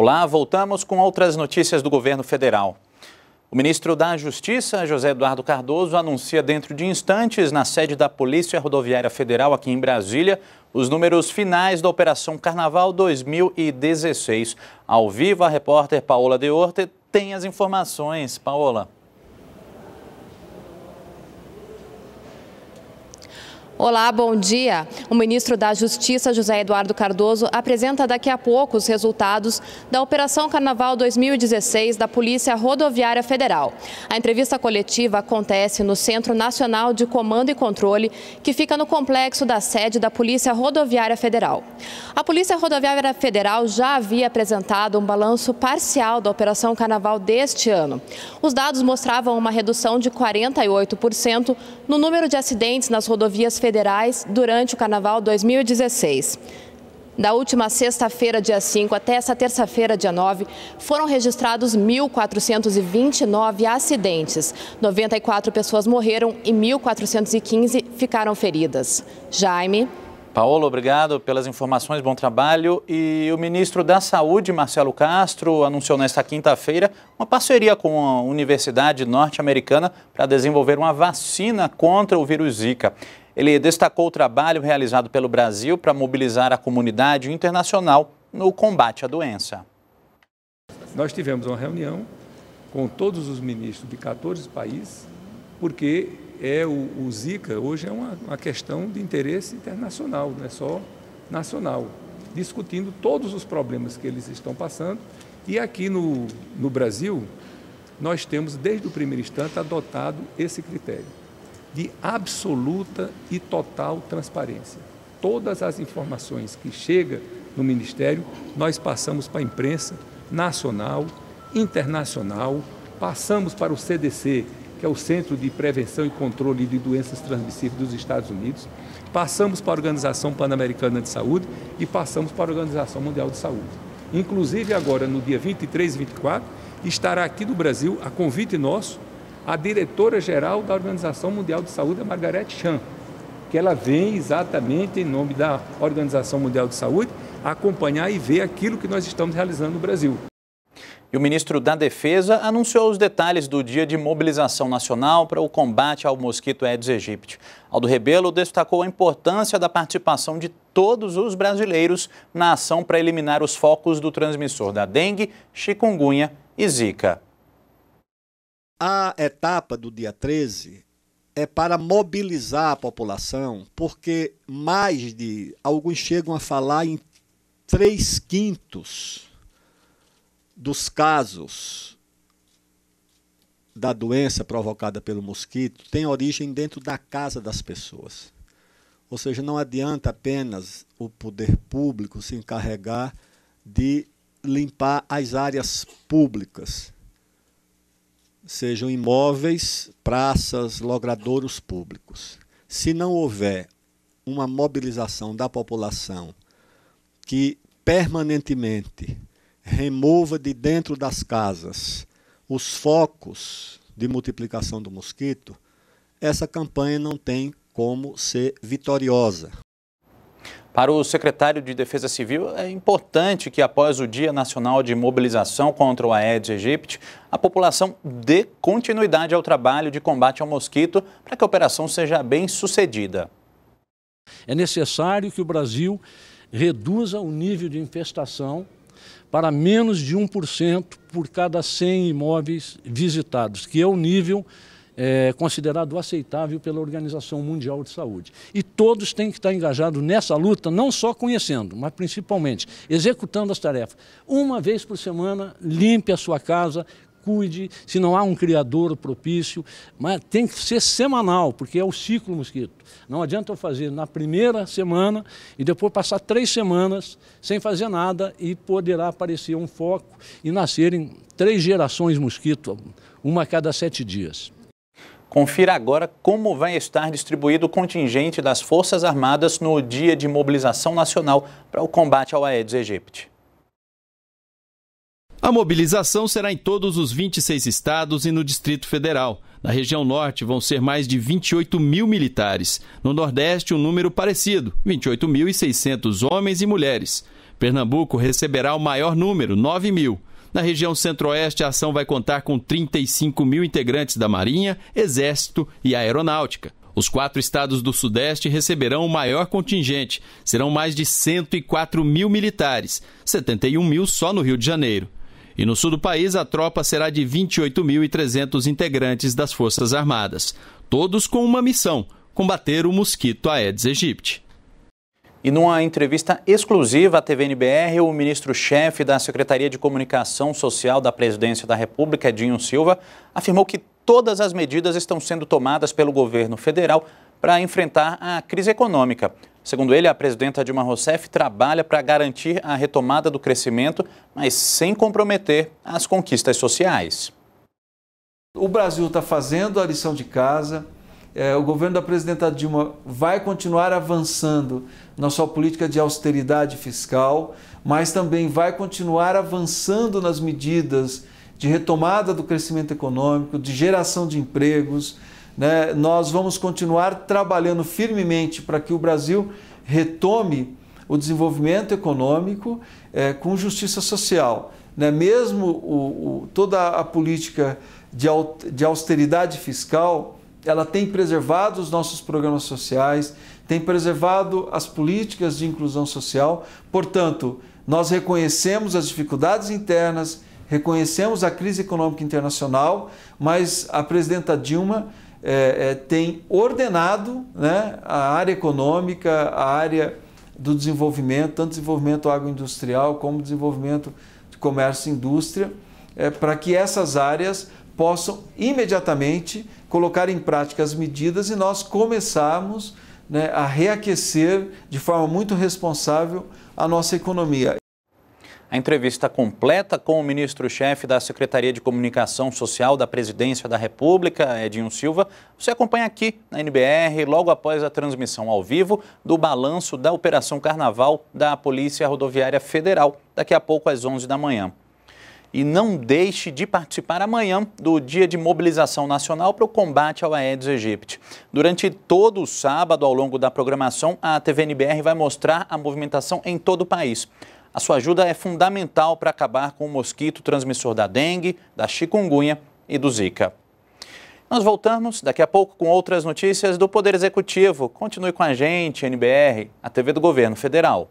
Olá, voltamos com outras notícias do governo federal. O ministro da Justiça, José Eduardo Cardoso, anuncia dentro de instantes, na sede da Polícia Rodoviária Federal aqui em Brasília, os números finais da Operação Carnaval 2016. Ao vivo, a repórter Paola Orte tem as informações. Paola. Olá, bom dia. O ministro da Justiça, José Eduardo Cardoso, apresenta daqui a pouco os resultados da Operação Carnaval 2016 da Polícia Rodoviária Federal. A entrevista coletiva acontece no Centro Nacional de Comando e Controle, que fica no complexo da sede da Polícia Rodoviária Federal. A Polícia Rodoviária Federal já havia apresentado um balanço parcial da Operação Carnaval deste ano. Os dados mostravam uma redução de 48% no número de acidentes nas rodovias federais federais durante o Carnaval 2016. Da última sexta-feira, dia 5, até essa terça-feira, dia 9, foram registrados 1.429 acidentes. 94 pessoas morreram e 1.415 ficaram feridas. Jaime. Paulo, obrigado pelas informações, bom trabalho. E o ministro da Saúde, Marcelo Castro, anunciou nesta quinta-feira uma parceria com a Universidade Norte-Americana para desenvolver uma vacina contra o vírus Zika. Ele destacou o trabalho realizado pelo Brasil para mobilizar a comunidade internacional no combate à doença. Nós tivemos uma reunião com todos os ministros de 14 países, porque é o, o Zika hoje é uma, uma questão de interesse internacional, não é só nacional, discutindo todos os problemas que eles estão passando. E aqui no, no Brasil, nós temos, desde o primeiro instante, adotado esse critério de absoluta e total transparência. Todas as informações que chegam no Ministério, nós passamos para a imprensa nacional, internacional, passamos para o CDC, que é o Centro de Prevenção e Controle de Doenças Transmissíveis dos Estados Unidos, passamos para a Organização Pan-Americana de Saúde e passamos para a Organização Mundial de Saúde. Inclusive agora, no dia 23 e 24, estará aqui do Brasil, a convite nosso, a diretora-geral da Organização Mundial de Saúde, a Margaret Chan, que ela vem exatamente em nome da Organização Mundial de Saúde acompanhar e ver aquilo que nós estamos realizando no Brasil. E o ministro da Defesa anunciou os detalhes do dia de mobilização nacional para o combate ao mosquito Aedes aegypti. Aldo Rebelo destacou a importância da participação de todos os brasileiros na ação para eliminar os focos do transmissor da dengue, chikungunya e zika. A etapa do dia 13 é para mobilizar a população, porque mais de. Alguns chegam a falar em 3 quintos dos casos da doença provocada pelo mosquito tem origem dentro da casa das pessoas. Ou seja, não adianta apenas o poder público se encarregar de limpar as áreas públicas sejam imóveis, praças, logradouros públicos. Se não houver uma mobilização da população que permanentemente remova de dentro das casas os focos de multiplicação do mosquito, essa campanha não tem como ser vitoriosa. Para o secretário de Defesa Civil, é importante que, após o Dia Nacional de Mobilização contra o Aedes aegypti, a população dê continuidade ao trabalho de combate ao mosquito para que a operação seja bem sucedida. É necessário que o Brasil reduza o nível de infestação para menos de 1% por cada 100 imóveis visitados, que é o nível é, considerado aceitável pela Organização Mundial de Saúde. E todos têm que estar engajados nessa luta, não só conhecendo, mas principalmente executando as tarefas. Uma vez por semana, limpe a sua casa, cuide, se não há um criador propício, mas tem que ser semanal, porque é o ciclo mosquito. Não adianta eu fazer na primeira semana e depois passar três semanas sem fazer nada e poderá aparecer um foco e nascerem três gerações mosquito, uma a cada sete dias. Confira agora como vai estar distribuído o contingente das Forças Armadas no dia de mobilização nacional para o combate ao Aedes aegypti. A mobilização será em todos os 26 estados e no Distrito Federal. Na região norte vão ser mais de 28 mil militares. No Nordeste, um número parecido, 28.600 homens e mulheres. Pernambuco receberá o maior número, 9 mil. Na região centro-oeste, a ação vai contar com 35 mil integrantes da Marinha, Exército e Aeronáutica. Os quatro estados do Sudeste receberão o maior contingente, serão mais de 104 mil militares, 71 mil só no Rio de Janeiro. E no sul do país, a tropa será de 28.300 integrantes das Forças Armadas, todos com uma missão: combater o mosquito Aedes aegypti. E numa entrevista exclusiva à TV NBR, o ministro-chefe da Secretaria de Comunicação Social da Presidência da República, Dinho Silva, afirmou que todas as medidas estão sendo tomadas pelo governo federal para enfrentar a crise econômica. Segundo ele, a presidenta Dilma Rousseff trabalha para garantir a retomada do crescimento, mas sem comprometer as conquistas sociais. O Brasil está fazendo a lição de casa, é, o governo da presidenta Dilma vai continuar avançando na sua política de austeridade fiscal, mas também vai continuar avançando nas medidas de retomada do crescimento econômico, de geração de empregos. Né? Nós vamos continuar trabalhando firmemente para que o Brasil retome o desenvolvimento econômico é, com justiça social. Né? Mesmo o, o, toda a política de, de austeridade fiscal ela tem preservado os nossos programas sociais, tem preservado as políticas de inclusão social. Portanto, nós reconhecemos as dificuldades internas, reconhecemos a crise econômica internacional, mas a presidenta Dilma é, é, tem ordenado né, a área econômica, a área do desenvolvimento, tanto desenvolvimento agroindustrial como desenvolvimento de comércio e indústria, é, para que essas áreas possam imediatamente colocar em prática as medidas e nós começarmos né, a reaquecer de forma muito responsável a nossa economia. A entrevista completa com o ministro-chefe da Secretaria de Comunicação Social da Presidência da República, Edinho Silva, você acompanha aqui na NBR, logo após a transmissão ao vivo do balanço da Operação Carnaval da Polícia Rodoviária Federal, daqui a pouco às 11 da manhã. E não deixe de participar amanhã do Dia de Mobilização Nacional para o Combate ao Aedes aegypti. Durante todo o sábado, ao longo da programação, a TV NBR vai mostrar a movimentação em todo o país. A sua ajuda é fundamental para acabar com o mosquito transmissor da dengue, da chikungunya e do zika. Nós voltamos daqui a pouco com outras notícias do Poder Executivo. Continue com a gente, NBR, a TV do Governo Federal.